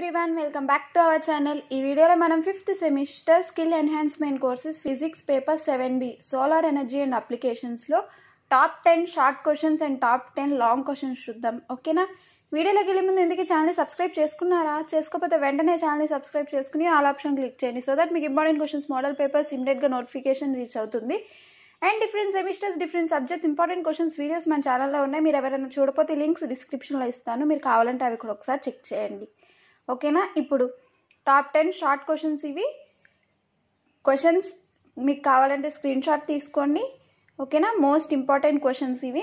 everyone welcome back to our channel ఈ వీడియోలో మనం fifth semester skill enhancement courses physics paper seven B solar energy and అప్లికేషన్స్లో top ten short questions and top ten long questions చూద్దాం ఓకేనా వీడియోలోకి వెళ్ళే ముందు ఎందుకు ఛానల్ని సబ్స్క్రైబ్ చేసుకున్నారా చేసుకోకపోతే వెంటనే ఛానల్ని సబ్స్క్రైబ్ చేసుకుని ఆల్ ఆప్షన్ క్లిక్ చేయండి సో దట్ మీకు ఇంపార్టెంట్ క్వశ్చన్స్ మోడల్ పేపర్స్ ఇమీడియట్గా నోటిఫికేషన్ రీచ్ అవుతుంది and different semesters different subjects important questions videos మన ఛానల్లో ఉన్నాయి మీరు ఎవరైనా చూడపోతే లింక్స్ డిస్క్రిప్షన్లో ఇస్తాను మీరు కావాలంటే అవి కూడా ఒకసారి చెక్ చేయండి ఓకేనా ఇప్పుడు టాప్ టెన్ షార్ట్ క్వశ్చన్స్ ఇవి క్వశ్చన్స్ మీకు కావాలంటే స్క్రీన్ షాట్ తీసుకోండి ఓకేనా మోస్ట్ ఇంపార్టెంట్ క్వశ్చన్స్ ఇవి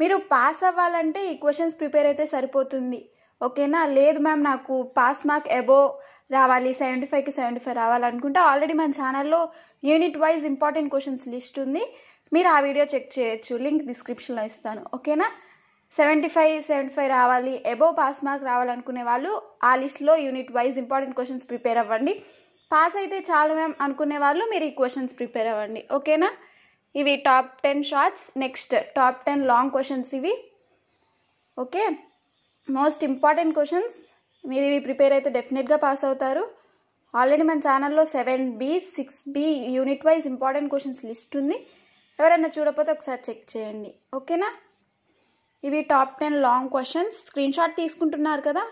మీరు పాస్ అవ్వాలంటే ఈ క్వశ్చన్స్ ప్రిపేర్ అయితే సరిపోతుంది ఓకేనా లేదు మ్యామ్ నాకు పాస్ మార్క్ ఎబో రావాలి సెవెంటీ ఫైవ్కి సెవెంటీ ఫైవ్ రావాలనుకుంటే ఆల్రెడీ మన ఛానల్లో unit wise important questions list ఉంది మీరు ఆ వీడియో చెక్ చేయొచ్చు లింక్ డిస్క్రిప్షన్లో ఇస్తాను ఓకేనా సెవెంటీ ఫైవ్ సెవెంటీ ఫైవ్ రావాలి అబోవ్ పాస్ మార్క్ రావాలనుకునే వాళ్ళు ఆ లిస్ట్లో unit wise important questions prepare అవ్వండి పాస్ అయితే చాలు మ్యామ్ అనుకునే వాళ్ళు మీరు ఈ క్వశ్చన్స్ ప్రిపేర్ అవ్వండి ఓకేనా ఇవి top ten shorts next top ten long questions ఇవి ఓకే మోస్ట్ ఇంపార్టెంట్ క్వశ్చన్స్ మీరు ఇవి ప్రిపేర్ అయితే డెఫినెట్గా పాస్ అవుతారు ఆల్రెడీ మన ఛానల్లో seven B six B unit wise important questions list ఉంది ఎవరైనా చూడకపోతే ఒకసారి చెక్ చేయండి ఓకేనా ఇవి top ten long questions screenshot తీసుకుంటున్నారు కదా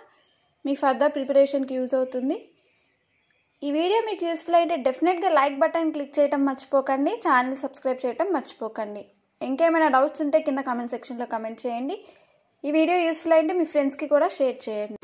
మీ ఫర్దర్ ప్రిపరేషన్కి యూజ్ అవుతుంది ఈ వీడియో మీకు యూస్ఫుల్ అయితే డెఫినెట్గా లైక్ బటన్ క్లిక్ చేయడం మర్చిపోకండి ఛానల్ సబ్స్క్రైబ్ చేయడం మర్చిపోకండి ఇంకేమైనా డౌట్స్ ఉంటే కింద కమెంట్ సెక్షన్లో కమెంట్ చేయండి ఈ వీడియో యూస్ఫుల్ అయితే మీ ఫ్రెండ్స్కి కూడా షేర్ చేయండి